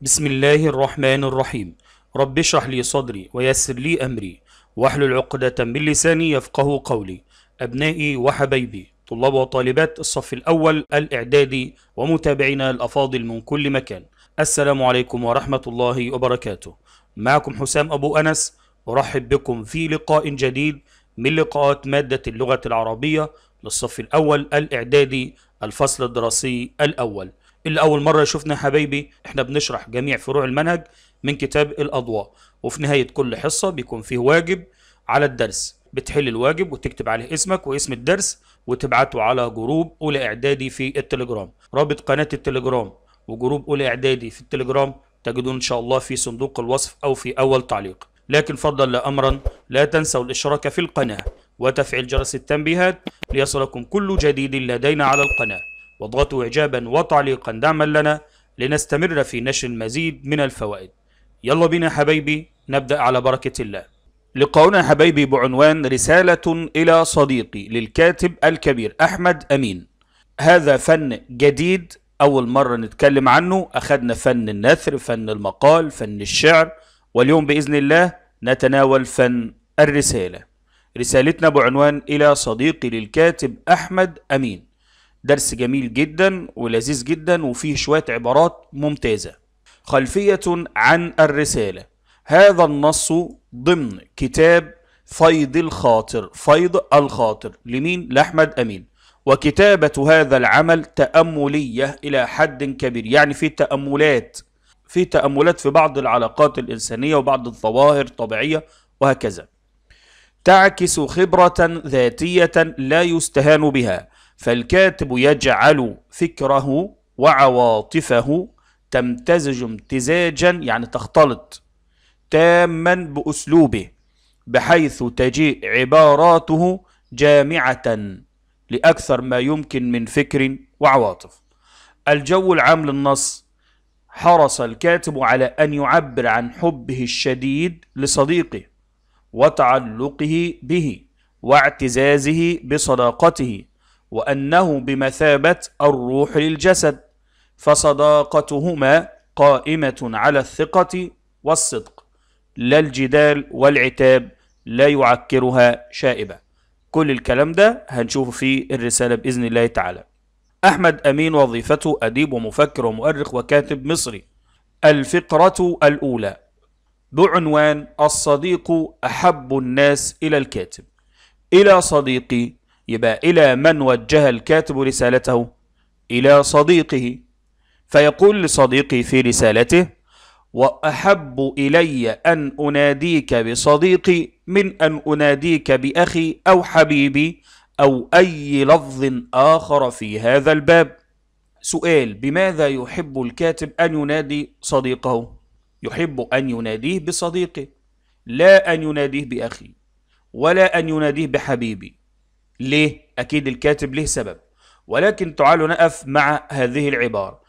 بسم الله الرحمن الرحيم رب اشرح لي صدري ويسر لي أمري واحلل عقدة من لساني يفقه قولي أبنائي وحبايبي طلاب وطالبات الصف الأول الإعدادي ومتابعينا الأفاضل من كل مكان السلام عليكم ورحمة الله وبركاته معكم حسام أبو أنس أرحب بكم في لقاء جديد من لقاءات مادة اللغة العربية للصف الأول الإعدادي الفصل الدراسي الأول اللي أول مرة شفنا حبايبي إحنا بنشرح جميع فروع المنهج من كتاب الأضواء وفي نهاية كل حصة بيكون فيه واجب على الدرس بتحل الواجب وتكتب عليه اسمك واسم الدرس وتبعته على جروب أولى إعدادي في التليجرام رابط قناة التليجرام وجروب أولى إعدادي في التليجرام تجدون إن شاء الله في صندوق الوصف أو في أول تعليق لكن فضلا أمرا لا تنسوا الاشتراك في القناة وتفعيل جرس التنبيهات ليصلكم كل جديد لدينا على القناة واضغطوا إعجابا وتعليقا دعما لنا لنستمر في نشر المزيد من الفوائد يلا بينا حبايبي نبدأ على بركة الله لقاؤنا حبايبي بعنوان رسالة إلى صديقي للكاتب الكبير أحمد أمين هذا فن جديد أول مرة نتكلم عنه أخذنا فن النثر فن المقال فن الشعر واليوم بإذن الله نتناول فن الرسالة رسالتنا بعنوان إلى صديقي للكاتب أحمد أمين درس جميل جدا ولذيذ جدا وفيه شوية عبارات ممتازة خلفية عن الرسالة هذا النص ضمن كتاب فيض الخاطر فيض الخاطر لمين؟ لأحمد أمين وكتابة هذا العمل تأملية إلى حد كبير يعني في تأملات في تأملات في بعض العلاقات الإنسانية وبعض الظواهر الطبيعية وهكذا تعكس خبرة ذاتية لا يستهان بها فالكاتب يجعل فكره وعواطفه تمتزج امتزاجا يعني تختلط تاما بأسلوبه بحيث تجيء عباراته جامعة لأكثر ما يمكن من فكر وعواطف الجو العام للنص حرص الكاتب على أن يعبر عن حبه الشديد لصديقه وتعلقه به واعتزازه بصداقته وأنه بمثابة الروح للجسد فصداقتهما قائمة على الثقة والصدق لا الجدال والعتاب لا يعكرها شائبة كل الكلام ده هنشوفه في الرسالة بإذن الله تعالى أحمد أمين وظيفته أديب ومفكر ومؤرخ وكاتب مصري الفقرة الأولى بعنوان الصديق أحب الناس إلى الكاتب إلى صديقي يبقى إلى من وجه الكاتب رسالته إلى صديقه فيقول لصديقي في رسالته وأحب إلي أن أناديك بصديقي من أن أناديك بأخي أو حبيبي أو أي لفظ آخر في هذا الباب سؤال بماذا يحب الكاتب أن ينادي صديقه يحب أن يناديه بصديقه لا أن يناديه بأخي ولا أن يناديه بحبيبي ليه أكيد الكاتب له سبب ولكن تعالوا نقف مع هذه العبارة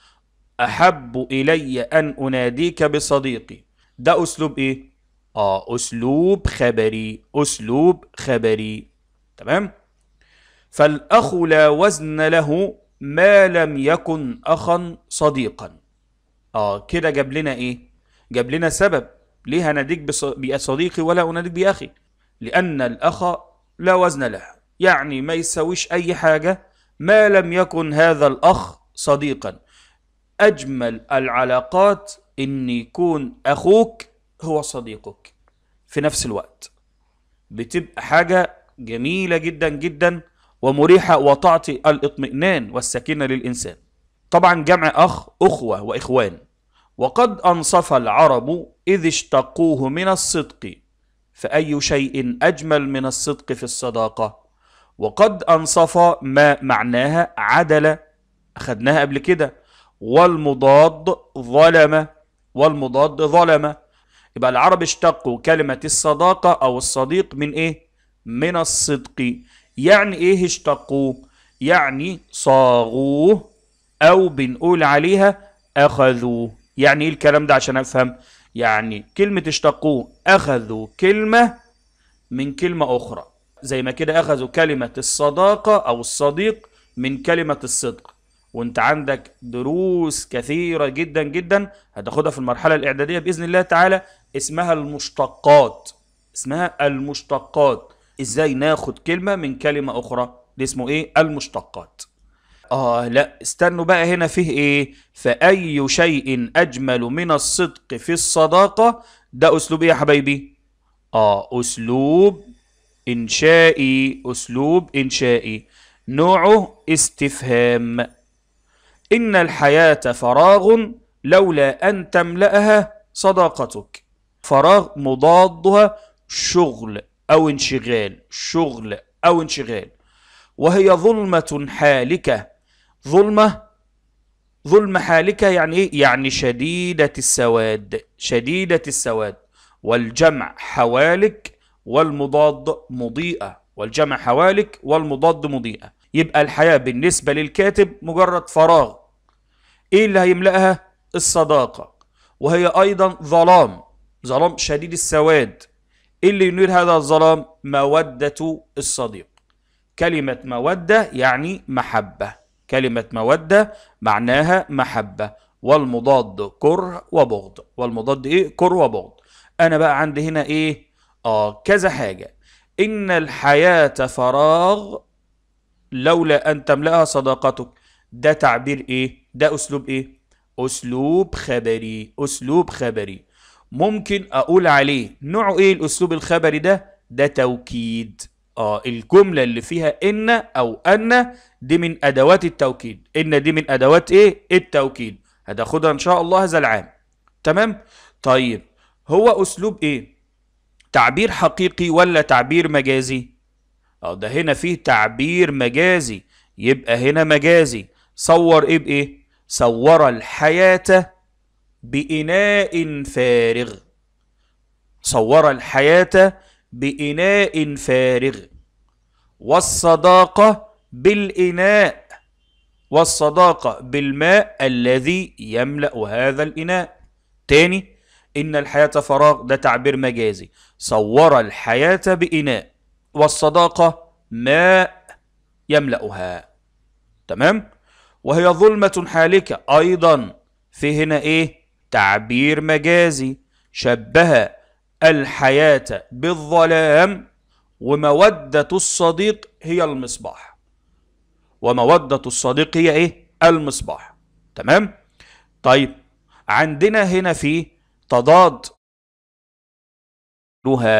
أحب إلي أن أناديك بصديقي ده أسلوب إيه؟ آه أسلوب خبري أسلوب خبري تمام؟ فالأخ لا وزن له ما لم يكن أخا صديقا آه كده جاب لنا إيه؟ جاب لنا سبب ليه هناديك بصديقي ولا أناديك بأخي؟ لأن الأخ لا وزن له يعني ما يسويش أي حاجة ما لم يكن هذا الأخ صديقا أجمل العلاقات إن يكون أخوك هو صديقك في نفس الوقت بتبقى حاجة جميلة جدا جدا ومريحة وتعطي الاطمئنان والسكينة للإنسان طبعا جمع أخ أخوة وإخوان وقد أنصف العرب إذ اشتقوه من الصدق فأي شيء أجمل من الصدق في الصداقة وقد أنصف ما معناها عدل أخذناها قبل كده والمضاد ظلم والمضاد ظلم يبقى العرب اشتقوا كلمة الصداقة أو الصديق من إيه؟ من الصدق يعني إيه اشتقوا؟ يعني صاغوه أو بنقول عليها أخذوه يعني إيه الكلام ده عشان أفهم؟ يعني كلمة اشتقوه أخذوا كلمة من كلمة أخرى زي ما كده أخذوا كلمة الصداقة أو الصديق من كلمة الصدق وانت عندك دروس كثيرة جدا جدا هتاخدها في المرحلة الإعدادية بإذن الله تعالى اسمها المشتقات اسمها المشتقات ازاي ناخد كلمة من كلمة أخرى دي اسمه إيه المشتقات آه لا استنوا بقى هنا فيه إيه فأي شيء أجمل من الصدق في الصداقة ده أسلوب إيه يا حبايبي آه أسلوب إنشائي أسلوب إنشائي نوعه استفهام إن الحياة فراغ لولا أن تملأها صداقتك فراغ مضادها شغل أو انشغال شغل أو انشغال وهي ظلمة حالكة ظلمة ظلم حالكة يعني إيه؟ يعني شديدة السواد شديدة السواد والجمع حوالك والمضاد مضيئة والجمع حوالك والمضاد مضيئة يبقى الحياة بالنسبة للكاتب مجرد فراغ ايه اللي هيملأها الصداقة وهي ايضا ظلام ظلام شديد السواد ايه اللي ينير هذا الظلام مودة الصديق كلمة مودة يعني محبة كلمة مودة معناها محبة والمضاد كره وبغض والمضاد ايه كره وبغض انا بقى عندي هنا ايه اه كذا حاجه ان الحياه فراغ لولا ان تملاها صداقتك ده تعبير ايه ده اسلوب ايه اسلوب خبري اسلوب خبري ممكن اقول عليه نوعه ايه الاسلوب الخبري ده ده توكيد اه الجمله اللي فيها ان او ان دي من ادوات التوكيد ان دي من ادوات ايه التوكيد هتاخدها ان شاء الله هذا العام تمام طيب هو اسلوب ايه تعبير حقيقي ولا تعبير مجازي اه ده هنا فيه تعبير مجازي يبقى هنا مجازي صور ايه بايه صور الحياة بإناء فارغ صور الحياة بإناء فارغ والصداقة بالإناء والصداقة بالماء الذي يملأ هذا الإناء تاني إن الحياة فراغ ده تعبير مجازي صور الحياة بإناء والصداقة ماء يملأها تمام وهي ظلمة حالكة أيضا في هنا إيه تعبير مجازي شبه الحياة بالظلام ومودة الصديق هي المصباح ومودة الصديق هي إيه المصباح تمام طيب عندنا هنا في تضاد لها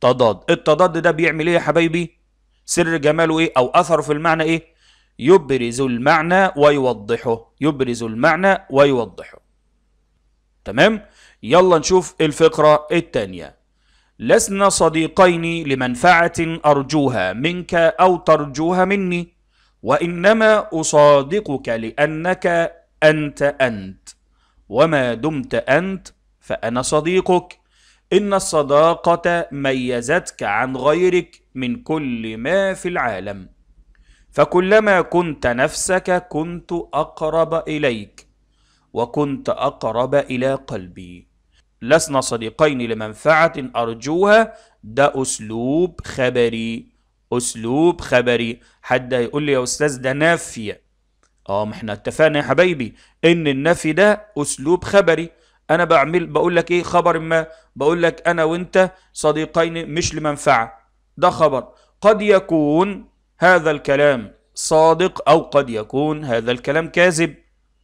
تضاد التضاد ده بيعمل ايه يا حبايبي سر جماله ايه او اثره في المعنى ايه يبرز المعنى ويوضحه يبرز المعنى ويوضحه تمام يلا نشوف الفقرة الثانية لسنا صديقين لمنفعة أرجوها منك أو ترجوها مني وإنما أصادقك لأنك أنت أنت وما دمت أنت فأنا صديقك إن الصداقة ميزتك عن غيرك من كل ما في العالم فكلما كنت نفسك كنت أقرب إليك وكنت أقرب إلى قلبي لسنا صديقين لمنفعة أرجوها ده أسلوب خبري أسلوب خبري حد هيقول لي يا أستاذ ده نافية اه ما احنا اتفقنا يا حبايبي ان النفي ده اسلوب خبري انا بعمل بقول لك ايه خبر ما بقول لك انا وانت صديقين مش لمنفعه ده خبر قد يكون هذا الكلام صادق او قد يكون هذا الكلام كاذب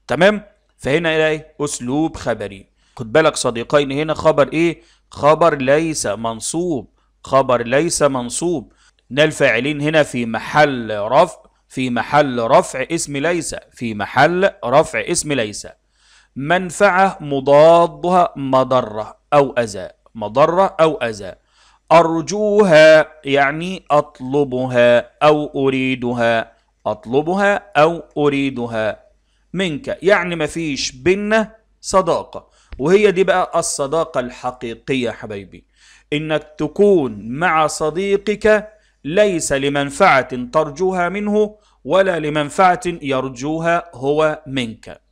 تمام فهنا ايه اسلوب خبري خد بالك صديقين هنا خبر ايه خبر ليس منصوب خبر ليس منصوب الفاعلين هنا في محل رفع في محل رفع اسم ليس في محل رفع اسم ليس منفعة مضادها مضرة أو أذى مضرة أو أذى أرجوها يعني أطلبها أو أريدها أطلبها أو أريدها منك يعني مفيش بينا صداقة وهي دي بقى الصداقة الحقيقية يا حبايبي إنك تكون مع صديقك ليس لمنفعة ترجوها منه ولا لمنفعة يرجوها هو منك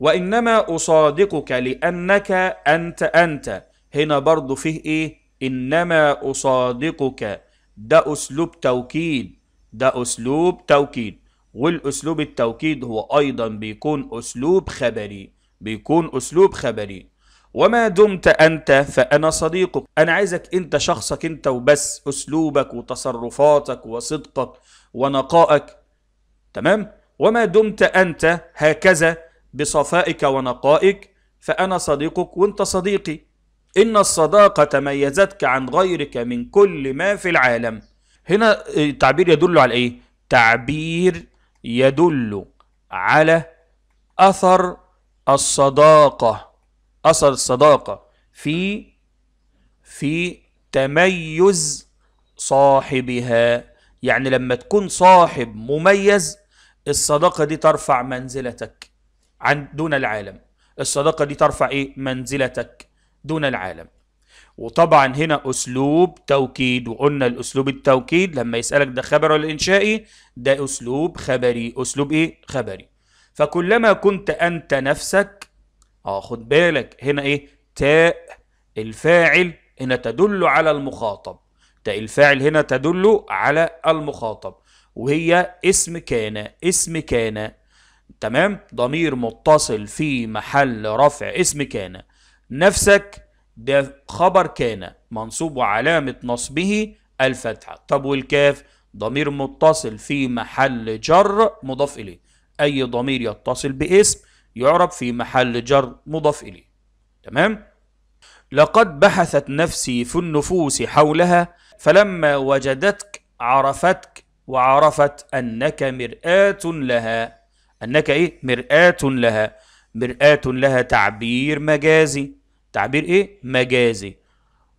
وإنما أصادقك لأنك أنت أنت هنا برضو فيه إيه إنما أصادقك ده أسلوب توكيد ده أسلوب توكيد والأسلوب التوكيد هو أيضا بيكون أسلوب خبري بيكون أسلوب خبري وما دمت أنت فأنا صديقك أنا عايزك أنت شخصك أنت وبس أسلوبك وتصرفاتك وصدقك ونقائك تمام وما دمت أنت هكذا بصفائك ونقائك فأنا صديقك وأنت صديقي إن الصداقة تميزتك عن غيرك من كل ما في العالم هنا تعبير يدل على إيه؟ تعبير يدل على أثر الصداقة أثر الصداقة في في تميز صاحبها يعني لما تكون صاحب مميز الصداقة دي ترفع منزلتك عن دون العالم الصداقة دي ترفع إيه منزلتك دون العالم وطبعا هنا أسلوب توكيد وقلنا الأسلوب التوكيد لما يسألك ده خبر ولا إنشائي ده أسلوب خبري أسلوب إيه خبري فكلما كنت أنت نفسك اه خد بالك هنا إيه تاء الفاعل هنا تدل على المخاطب تاء الفاعل هنا تدل على المخاطب وهي اسم كان اسم كان تمام ضمير متصل في محل رفع اسم كان نفسك ده خبر كان منصوب وعلامة نصبه الفتحة طب والكاف ضمير متصل في محل جر مضاف إليه أي ضمير يتصل باسم يعرب في محل جر مضاف إليه تمام لقد بحثت نفسي في النفوس حولها فلما وجدتك عرفتك وعرفت أنك مرآة لها أنك إيه مرآة لها مرآة لها تعبير مجازي تعبير إيه مجازي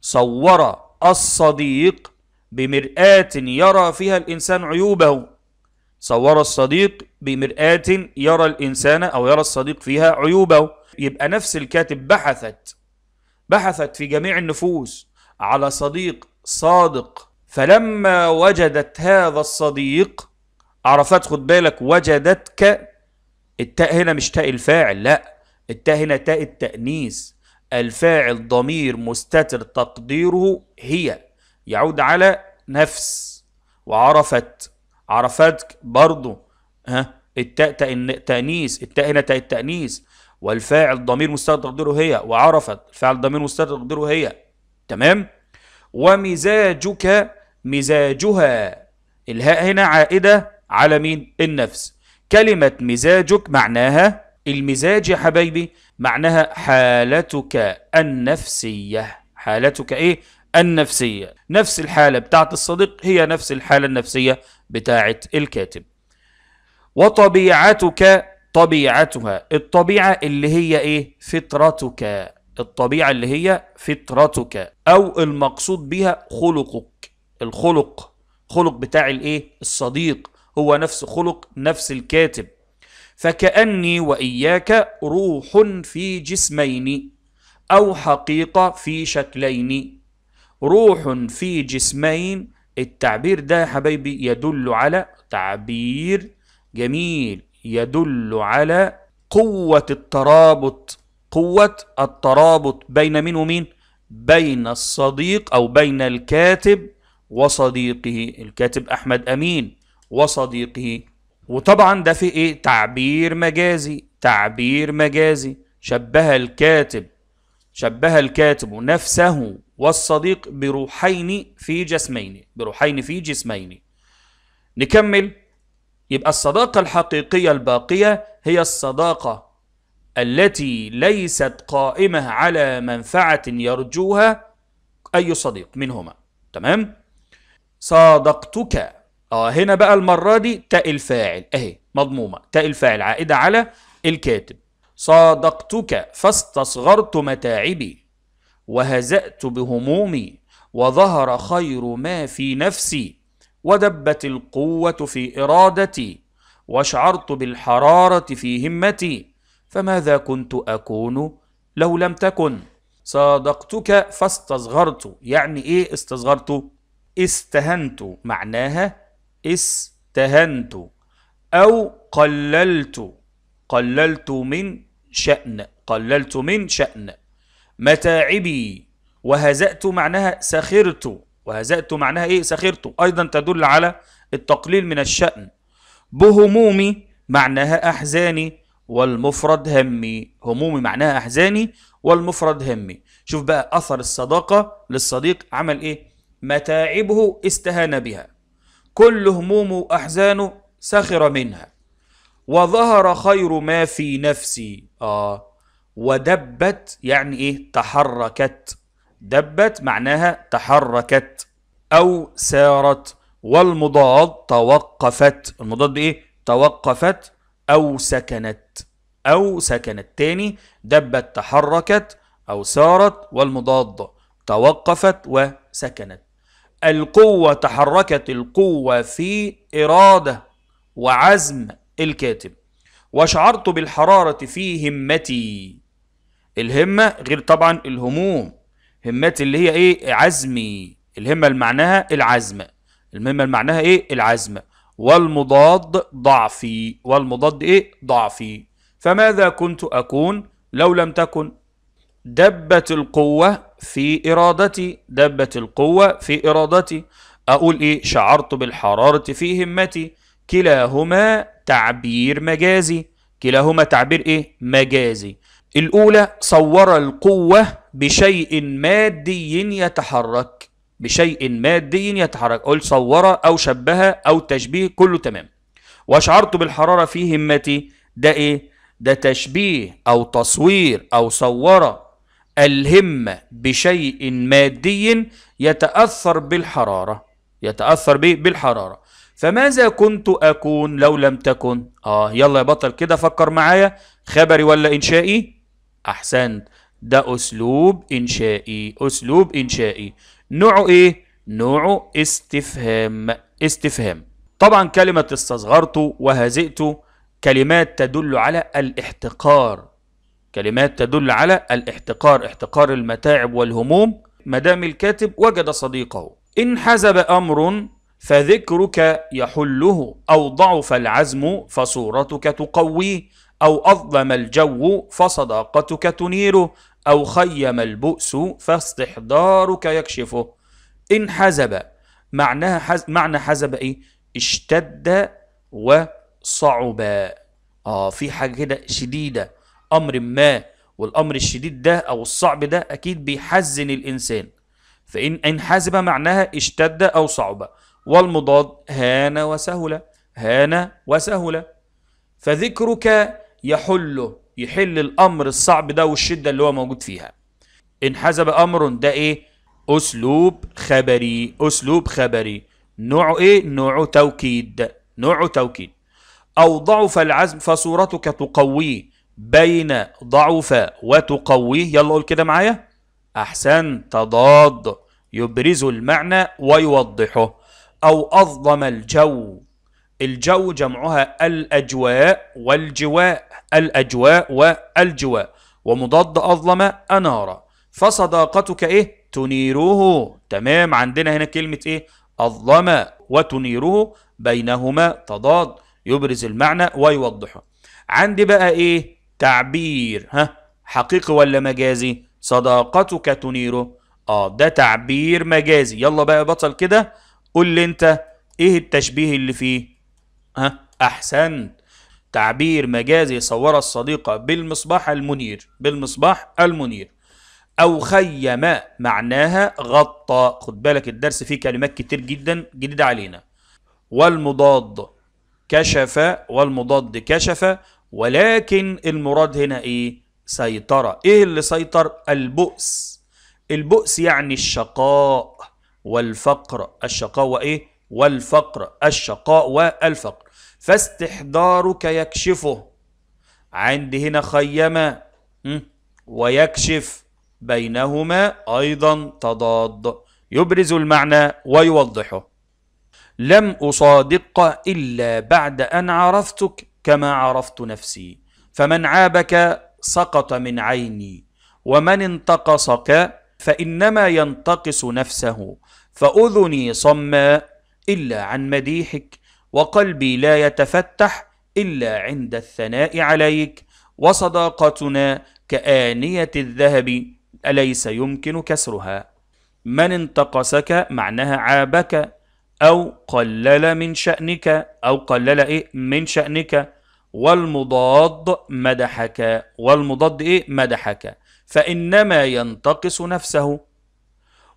صور الصديق بمرآة يرى فيها الإنسان عيوبه صور الصديق بمرآة يرى الإنسان أو يرى الصديق فيها عيوبه يبقى نفس الكاتب بحثت بحثت في جميع النفوس على صديق صادق فلما وجدت هذا الصديق عرفت خد بالك وجدتك التاء هنا مش تاء الفاعل لا التاء هنا تاء التأنيث الفاعل ضمير مستتر تقديره هي يعود على نفس وعرفت عرفتك برضه ها التاء تأنيث التاء هنا تاء التأنيث والفاعل ضمير مستتر تقديره هي وعرفت الفاعل ضمير مستتر تقديره هي تمام ومزاجك مزاجها الهاء هنا عائدة على مين النفس كلمة مزاجك معناها المزاج يا حبايبي معناها حالتك النفسية حالتك ايه النفسية نفس الحالة بتاعت الصديق هي نفس الحالة النفسية بتاعت الكاتب وطبيعتك طبيعتها الطبيعة اللي هي ايه فطرتك الطبيعة اللي هي فطرتك او المقصود بها خلقك الخلق خلق بتاع الايه الصديق هو نفس خلق نفس الكاتب فكأني وإياك روح في جسمين أو حقيقة في شكلين روح في جسمين التعبير ده يا حبايبي يدل على تعبير جميل يدل على قوة الترابط قوة الترابط بين من ومين بين الصديق أو بين الكاتب وصديقه الكاتب أحمد أمين وصديقه وطبعا ده في ايه تعبير مجازي تعبير مجازي شبه الكاتب شبه الكاتب نفسه والصديق بروحين في جسمين بروحين في جسمين نكمل يبقى الصداقة الحقيقية الباقية هي الصداقة التي ليست قائمة على منفعة يرجوها أي صديق منهما تمام صادقتك اه هنا بقى المرة دي تاء الفاعل اهي مضمومة تاء الفاعل عائدة على الكاتب صادقتك فاستصغرت متاعبي وهزأت بهمومي وظهر خير ما في نفسي ودبت القوة في إرادتي وشعرت بالحرارة في همتي فماذا كنت أكون لو لم تكن صادقتك فاستصغرت يعني إيه استصغرت؟ استهنت معناها استهنت أو قللت قللت من شأن قللت من شأن متاعبي وهزأت معناها سخرت وهزأت معناها إيه سخرت أيضا تدل على التقليل من الشأن بهمومي معناها أحزاني والمفرد همي همومي معناها أحزاني والمفرد همي شوف بقى أثر الصداقة للصديق عمل إيه متاعبه استهان بها كل همومه وأحزانه سخر منها وظهر خير ما في نفسي آه ودبت يعني إيه تحركت دبت معناها تحركت أو سارت والمضاد توقفت المضاد إيه توقفت أو سكنت أو سكنت تاني دبت تحركت أو سارت والمضاد توقفت وسكنت القوة تحركت القوة في إرادة وعزم الكاتب وشعرت بالحرارة في همتي الهمة غير طبعا الهموم همتي اللي هي ايه عزمي الهمة المعناها العزم الهمة المعناها ايه العزم والمضاد ضعفي والمضاد ايه ضعفي فماذا كنت اكون لو لم تكن دبت القوة في إرادتي دابة القوة في إرادتي أقول إيه شعرت بالحرارة في همتي كلاهما تعبير مجازي كلاهما تعبير إيه مجازي الأولى صور القوة بشيء مادي يتحرك بشيء مادي يتحرك قل صور أو شبه أو تشبيه كله تمام وشعرت بالحرارة في همتي ده إيه ده تشبيه أو تصوير أو صور الهمة بشيء مادي يتأثر بالحرارة يتأثر به بالحرارة فماذا كنت أكون لو لم تكن آه يلا يا بطل كده فكر معايا خبري ولا إنشائي أحسنت ده أسلوب إنشائي أسلوب إنشائي نوعه إيه نوعه استفهام استفهام طبعا كلمة استصغرت وهزئت كلمات تدل على الاحتقار كلمات تدل على الاحتقار احتقار المتاعب والهموم ما دام الكاتب وجد صديقه إن حزب أمر فذكرك يحله أو ضعف العزم فصورتك تقويه أو أظلم الجو فصداقتك تنيره أو خيم البؤس فاستحضارك يكشفه إن حزب معناها حز... معنى حزب إيه؟ اشتد وصعب آه في حاجة كده شديدة امر ما والامر الشديد ده او الصعب ده اكيد بيحزن الانسان فان انحازب معناها اشتد او صعب والمضاد هان وسهل هان وسهل فذكرك يحله يحل الامر الصعب ده والشده اللي هو موجود فيها ان حزب امر ده ايه اسلوب خبري اسلوب خبري نوعه ايه نوعه توكيد نوعه توكيد او ضعف العزم فصورتك تقويه بين ضعف وتقويه يلا قول كده معايا أحسن تضاد يبرز المعنى ويوضحه أو أظلم الجو الجو جمعها الأجواء والجواء الأجواء والجواء ومضاد أظلم أنار فصداقتك إيه تنيره تمام عندنا هنا كلمة إيه أظلم وتنيره بينهما تضاد يبرز المعنى ويوضحه عندي بقى إيه تعبير ها حقيقي ولا مجازي صداقتك تنيره اه ده تعبير مجازي يلا بقى يا بطل كده قول لي انت ايه التشبيه اللي فيه ها احسن تعبير مجازي صور الصديقة بالمصباح المنير بالمصباح المنير أو خيم معناها غطى خد بالك الدرس فيه كلمات كتير جدا جديدة علينا والمضاد كشف والمضاد كشف ولكن المراد هنا ايه سيطرة ايه اللي سيطر البؤس البؤس يعني الشقاء والفقر الشقاء وايه والفقر الشقاء والفقر فاستحضارك يكشفه عندي هنا خيمة ويكشف بينهما أيضا تضاد يبرز المعنى ويوضحه لم أصادق إلا بعد أن عرفتك كما عرفت نفسي فمن عابك سقط من عيني ومن انتقصك فإنما ينتقص نفسه فأذني صماء إلا عن مديحك وقلبي لا يتفتح إلا عند الثناء عليك وصداقتنا كآنية الذهب أليس يمكن كسرها من انتقصك معناها عابك أو قلل من شأنك أو قلل إيه من شأنك والمضاد مدحك والمضاد إيه؟ مدحك فإنما ينتقص نفسه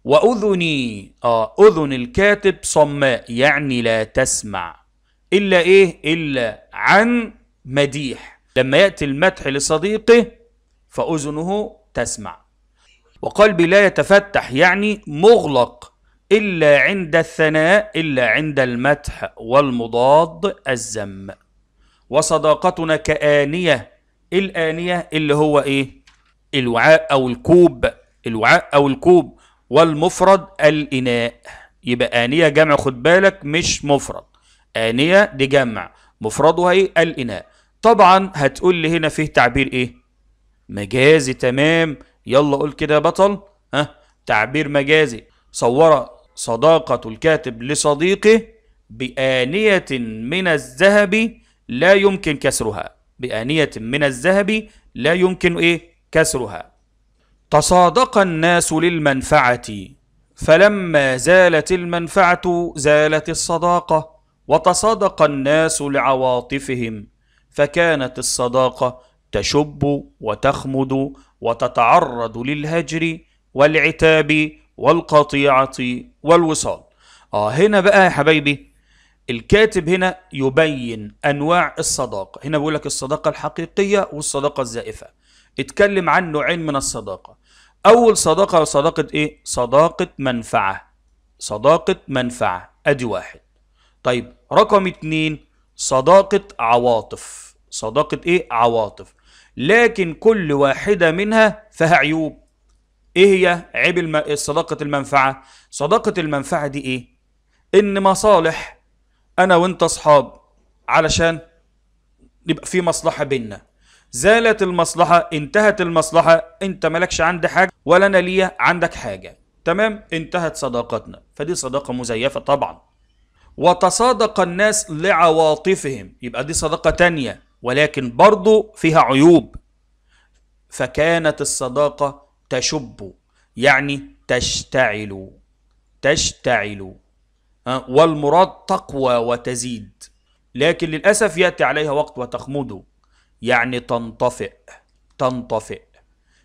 وأذني آه أذن الكاتب صماء يعني لا تسمع إلا إيه إلا عن مديح لما يأتي المدح لصديقه فأذنه تسمع وقلبي لا يتفتح يعني مغلق إلا عند الثناء إلا عند المدح والمضاد الذم وصداقتنا كآنية الآنية اللي هو إيه الوعاء أو الكوب الوعاء أو الكوب والمفرد الإناء يبقى آنية جمع خد بالك مش مفرد آنية دي جمع مفردها إيه الإناء طبعا هتقول لي هنا فيه تعبير إيه مجازي تمام يلا قول كده يا بطل ها تعبير مجازي صور صداقة الكاتب لصديقه بآنية من الذهب لا يمكن كسرها بآنية من الذهب لا يمكن إيه كسرها تصادق الناس للمنفعة فلما زالت المنفعة زالت الصداقة وتصادق الناس لعواطفهم فكانت الصداقة تشب وتخمد وتتعرض للهجر والعتاب والقطيعة والوصال آه هنا بقى يا حبايبي الكاتب هنا يبين انواع الصداقه هنا بيقول لك الصداقه الحقيقيه والصداقه الزائفه اتكلم عن نوعين من الصداقه اول صداقه صداقه ايه صداقه منفعه صداقه منفعه ادي واحد طيب رقم اتنين صداقه عواطف صداقه ايه عواطف لكن كل واحده منها فيها عيوب ايه هي عيب الم... صداقه المنفعه صداقه المنفعه دي ايه ان مصالح انا وانت اصحاب علشان يبقى في مصلحه بيننا زالت المصلحه انتهت المصلحه انت مالكش عندي حاجه ولا انا ليا عندك حاجه تمام انتهت صداقتنا فدي صداقه مزيفه طبعا وتصادق الناس لعواطفهم يبقى دي صداقه تانية ولكن برضو فيها عيوب فكانت الصداقه تشب يعني تشتعل تشتعل والمراد تقوى وتزيد لكن للأسف يأتي عليها وقت وتخمده يعني تنطفئ تنطفئ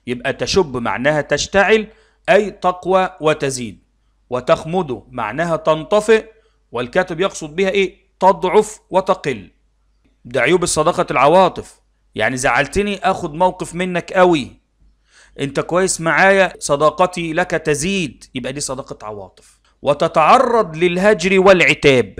يبقى تشب معناها تشتعل أي تقوى وتزيد وتخمد معناها تنطفئ والكاتب يقصد بها إيه تضعف وتقل ده عيوب الصداقة العواطف يعني زعلتني أخذ موقف منك قوي أنت كويس معايا صداقتي لك تزيد يبقى دي صداقة عواطف وتتعرض للهجر والعتاب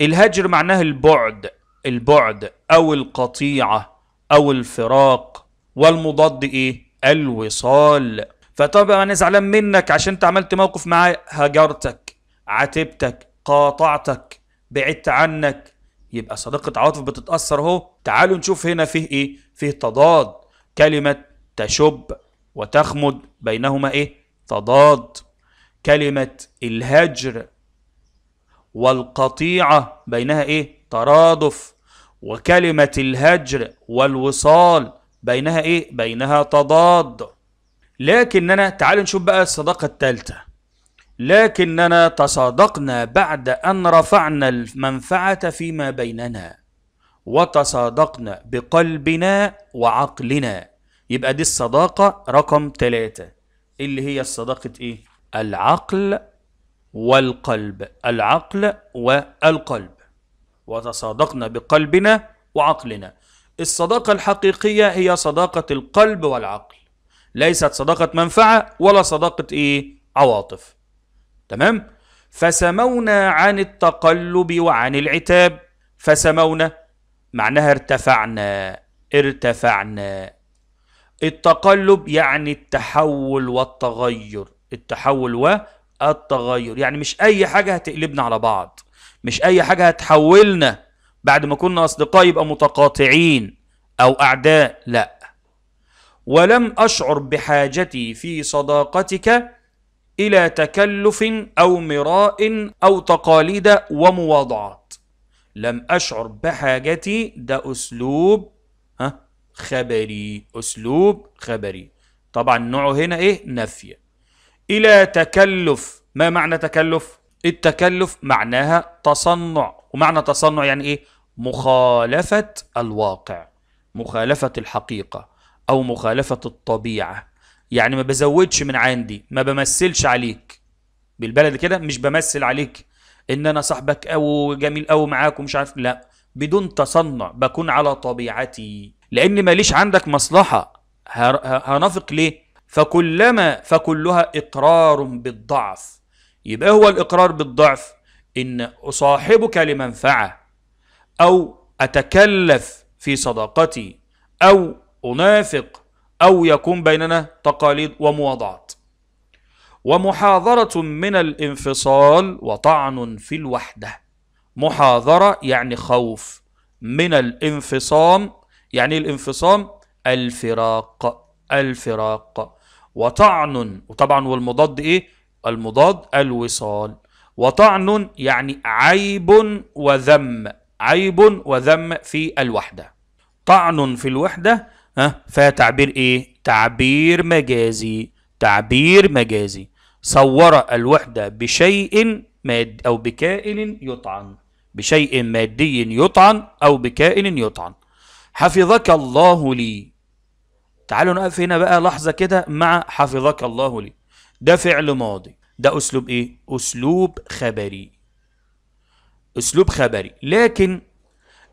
الهجر معناه البعد البعد أو القطيعة أو الفراق والمضاد إيه؟ الوصال فطبعا أنا زعلان منك عشان أنت عملت موقف معايا هجرتك عاتبتك قاطعتك بعدت عنك يبقى صداقة عواطف بتتأثر أهو تعالوا نشوف هنا فيه إيه؟ فيه تضاد كلمة تشب وتخمد بينهما إيه؟ تضاد كلمة الهجر والقطيعة بينها إيه؟ ترادف وكلمة الهجر والوصال بينها إيه؟ بينها تضاد لكننا تعالوا نشوف بقى الصداقة الثالثة لكننا تصادقنا بعد أن رفعنا المنفعة فيما بيننا وتصادقنا بقلبنا وعقلنا يبقى دي الصداقة رقم ثلاثة اللي هي الصداقة إيه؟ العقل والقلب العقل والقلب وتصادقنا بقلبنا وعقلنا الصداقة الحقيقية هي صداقة القلب والعقل ليست صداقة منفعة ولا صداقة إيه؟ عواطف تمام؟ فسمونا عن التقلب وعن العتاب فسمونا معناها ارتفعنا ارتفعنا التقلب يعني التحول والتغير التحول والتغير يعني مش أي حاجة هتقلبنا على بعض مش أي حاجة هتحولنا بعد ما كنا أصدقاء يبقى متقاطعين أو أعداء لا ولم أشعر بحاجتي في صداقتك إلى تكلف أو مراء أو تقاليد ومواضعات لم أشعر بحاجتي ده أسلوب خبري أسلوب خبري طبعا نوعه هنا إيه نفيه إلى تكلف ما معنى تكلف؟ التكلف معناها تصنع ومعنى تصنع يعني إيه؟ مخالفة الواقع مخالفة الحقيقة أو مخالفة الطبيعة يعني ما بزودش من عندي ما بمثلش عليك بالبلد كده مش بمثل عليك ان انا صاحبك او جميل او معاك ومش عارف لا بدون تصنع بكون على طبيعتي لان ماليش عندك مصلحه هنافق ليه فكلما فكلها إقرار بالضعف يبقى هو الإقرار بالضعف إن أصاحبك لمنفعة أو أتكلف في صداقتي أو أنافق أو يكون بيننا تقاليد ومواضعات ومحاضرة من الانفصال وطعن في الوحدة محاضرة يعني خوف من الانفصام يعني الانفصام الفراق الفراق وطعن وطبعا والمضاد ايه المضاد الوصال وطعن يعني عيب وذم عيب وذم في الوحدة طعن في الوحدة ها فتعبير ايه تعبير مجازي تعبير مجازي صور الوحدة بشيء ماد أو بكائن يطعن بشيء مادي يطعن أو بكائن يطعن حفظك الله لي تعالوا نقف هنا بقى لحظة كده مع حفظك الله لي ده فعل ماضي ده أسلوب إيه؟ أسلوب خبري أسلوب خبري لكن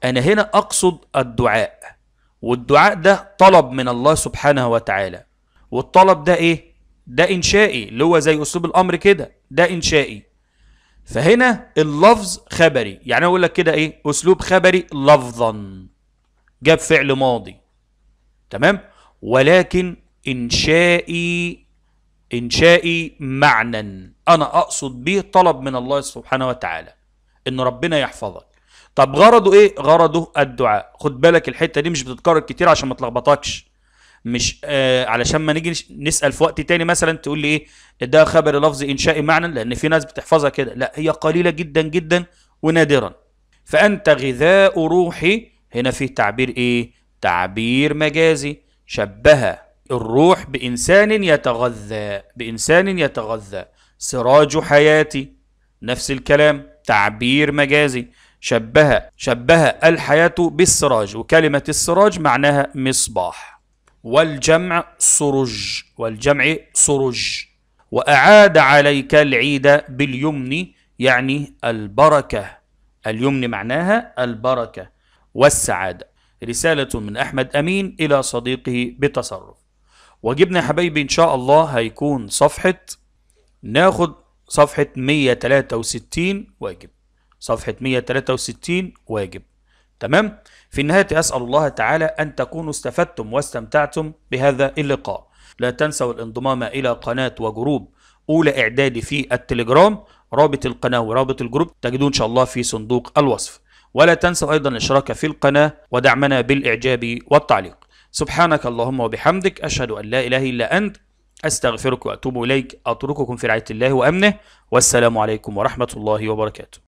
أنا هنا أقصد الدعاء والدعاء ده طلب من الله سبحانه وتعالى والطلب ده إيه؟ ده إنشائي اللي هو زي أسلوب الأمر كده ده إنشائي فهنا اللفظ خبري يعني أقول لك كده إيه؟ أسلوب خبري لفظا جاب فعل ماضي تمام؟ ولكن إنشائي إنشائي معنى أنا أقصد به طلب من الله سبحانه وتعالى إن ربنا يحفظك طب غرضه إيه؟ غرضه الدعاء خد بالك الحتة دي مش بتتكرر كتير عشان ما تلخبطكش مش آه علشان ما نيجي نسال في وقت تاني مثلا تقول لي ايه ده خبر لفظي انشائي معنى لان في ناس بتحفظها كده لا هي قليله جدا جدا ونادرا فانت غذاء روحي هنا في تعبير ايه تعبير مجازي شبه الروح بإنسان يتغذى بإنسان يتغذى سراج حياتي نفس الكلام تعبير مجازي شبه شبه الحياة بالسراج وكلمة السراج معناها مصباح والجمع سرج والجمع سرج وأعاد عليك العيد باليمن يعني البركة اليمن معناها البركة والسعادة رسالة من أحمد أمين إلى صديقه بتصرف واجبنا يا حبايبي إن شاء الله هيكون صفحة ناخد صفحة 163 واجب صفحة 163 واجب تمام في النهاية أسأل الله تعالى أن تكونوا استفدتم واستمتعتم بهذا اللقاء لا تنسوا الانضمام إلى قناة وجروب أولى إعدادي في التليجرام رابط القناة ورابط الجروب تجدوه إن شاء الله في صندوق الوصف ولا تنسوا أيضا الاشتراك في القناة ودعمنا بالإعجاب والتعليق سبحانك اللهم وبحمدك أشهد أن لا إله إلا أنت أستغفرك وأتوب إليك أترككم في رعاية الله وأمنه والسلام عليكم ورحمة الله وبركاته